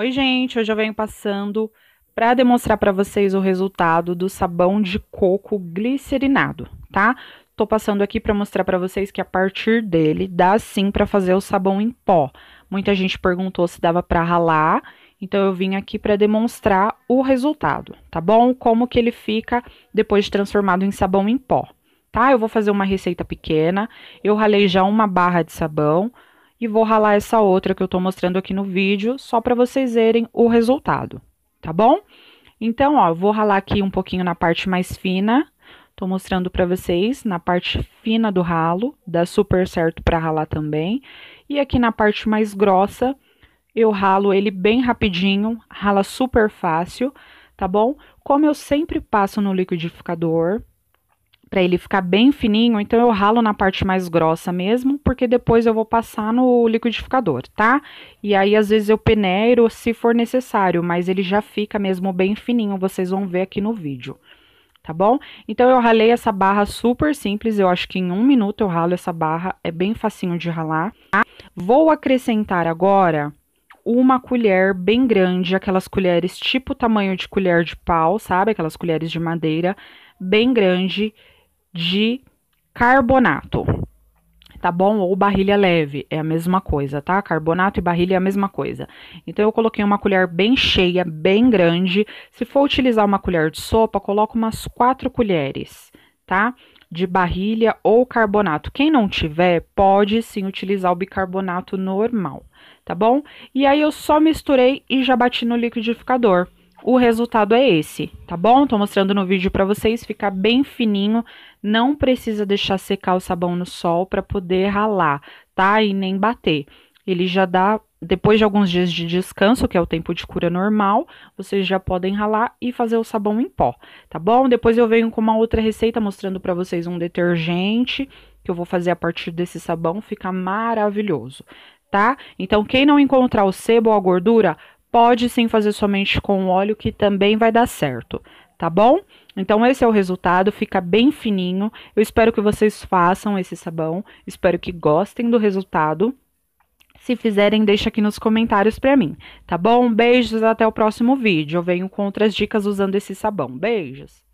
Oi, gente, hoje eu venho passando para demonstrar para vocês o resultado do sabão de coco glicerinado, tá? Tô passando aqui para mostrar para vocês que a partir dele dá sim para fazer o sabão em pó. Muita gente perguntou se dava para ralar, então eu vim aqui para demonstrar o resultado, tá bom? Como que ele fica depois de transformado em sabão em pó, tá? Eu vou fazer uma receita pequena. Eu ralei já uma barra de sabão, e vou ralar essa outra que eu tô mostrando aqui no vídeo, só para vocês verem o resultado, tá bom? Então, ó, vou ralar aqui um pouquinho na parte mais fina, Tô mostrando para vocês na parte fina do ralo, dá super certo para ralar também. E aqui na parte mais grossa, eu ralo ele bem rapidinho, rala super fácil, tá bom? Como eu sempre passo no liquidificador, para ele ficar bem fininho, então eu ralo na parte mais grossa mesmo, porque depois eu vou passar no liquidificador, tá? E aí às vezes eu peneiro se for necessário, mas ele já fica mesmo bem fininho, vocês vão ver aqui no vídeo. Tá bom? Então eu ralei essa barra super simples, eu acho que em um minuto eu ralo essa barra, é bem facinho de ralar. Tá? Vou acrescentar agora uma colher bem grande, aquelas colheres tipo tamanho de colher de pau, sabe? Aquelas colheres de madeira bem grande de carbonato, tá bom? Ou barrilha leve, é a mesma coisa, tá? Carbonato e barrilha é a mesma coisa. Então, eu coloquei uma colher bem cheia, bem grande. Se for utilizar uma colher de sopa, coloca umas quatro colheres, tá? De barrilha ou carbonato. Quem não tiver, pode sim utilizar o bicarbonato normal, tá bom? E aí, eu só misturei e já bati no liquidificador o resultado é esse, tá bom? Tô mostrando no vídeo para vocês, fica bem fininho, não precisa deixar secar o sabão no sol para poder ralar, tá? E nem bater. Ele já dá, depois de alguns dias de descanso, que é o tempo de cura normal, vocês já podem ralar e fazer o sabão em pó, tá bom? Depois eu venho com uma outra receita mostrando para vocês um detergente, que eu vou fazer a partir desse sabão, fica maravilhoso, tá? Então, quem não encontrar o sebo ou a gordura, pode sim fazer somente com óleo, que também vai dar certo, tá bom? Então, esse é o resultado, fica bem fininho. Eu espero que vocês façam esse sabão, espero que gostem do resultado. Se fizerem, deixa aqui nos comentários para mim, tá bom? Beijos, até o próximo vídeo. Eu venho com outras dicas usando esse sabão. Beijos!